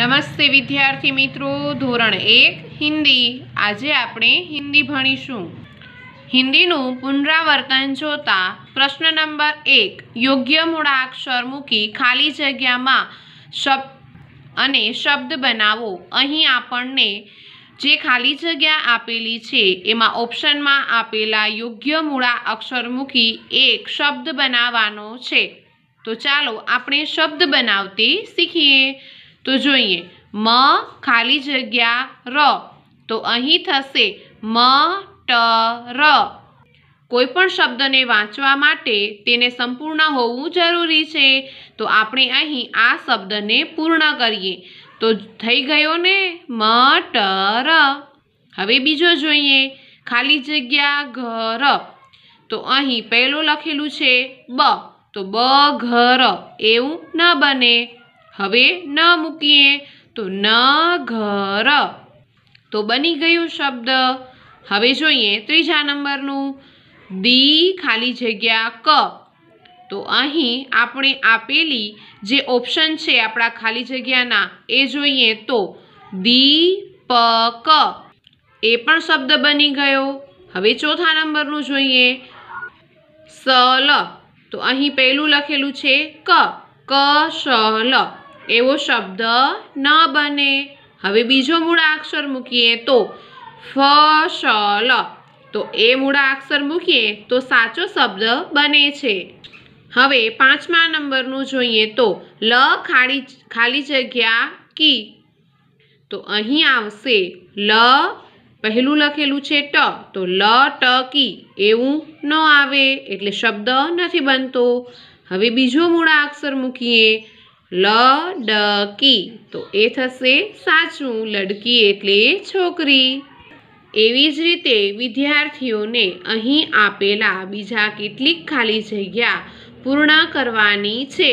નમસ્તે વિદ્યાર્થી મિત્રો ધોરણ એક હિન્દી આજે આપણે હિન્દી ભણીશું હિન્દીનું પુનરાવર્તન જોતા પ્રશ્ન નંબર એક યોગ્ય મૂળાક્ષર મૂકી ખાલી જગ્યામાં શબ્દ અને શબ્દ બનાવો અહીં આપણને જે ખાલી જગ્યા આપેલી છે એમાં ઓપ્શનમાં આપેલા યોગ્ય મૂળા અક્ષર મૂકી એક શબ્દ બનાવવાનો છે તો ચાલો આપણે શબ્દ બનાવતી શીખીએ તો જોઈએ મ ખાલી જગ્યા ર તો અહીં થશે મ ટ ર કોઈપણ શબ્દને વાંચવા માટે તેને સંપૂર્ણ હોવું જરૂરી છે તો આપણે અહીં આ શબ્દને પૂર્ણ કરીએ તો થઈ ગયો ને મ ટ ર હવે બીજો જોઈએ ખાલી જગ્યા ઘ ર તો અહીં પહેલું લખેલું છે બ તો બ ઘ ર એવું ન બને હવે ન મૂકીએ તો ન ઘર તો બની ગયું શબ્દ હવે જોઈએ ત્રીજા નંબરનું દી ખાલી જગ્યા ક તો અહીં આપણે આપેલી જે ઓપ્શન છે આપણા ખાલી જગ્યાના એ જોઈએ તો પ ક એ પણ શબ્દ બની ગયો હવે ચોથા નંબરનું જોઈએ સલ તો અહીં પહેલું લખેલું છે ક ક શ લ એવો શબ્દ ન બને હવે બીજો મૂળાક્ષર મૂકીએ તો લ તો એ મૂળાક્ષર મૂકીએ તો સાચો શબ્દ બને છે હવે પાંચમા નંબરનું જોઈએ તો લ ખાલી ખાલી જગ્યા કી તો અહીં આવશે લ પહેલું લખેલું છે ટ તો લ ટ કી એવું ન આવે એટલે શબ્દ નથી બનતો હવે બીજો મૂળાક્ષર મૂકીએ લડકી તો એ થશે સાચું લડકી એટલે છોકરી એવી જ રીતે વિદ્યાર્થીઓને અહીં આપેલા બીજા કેટલીક ખાલી જગ્યા પૂર્ણ કરવાની છે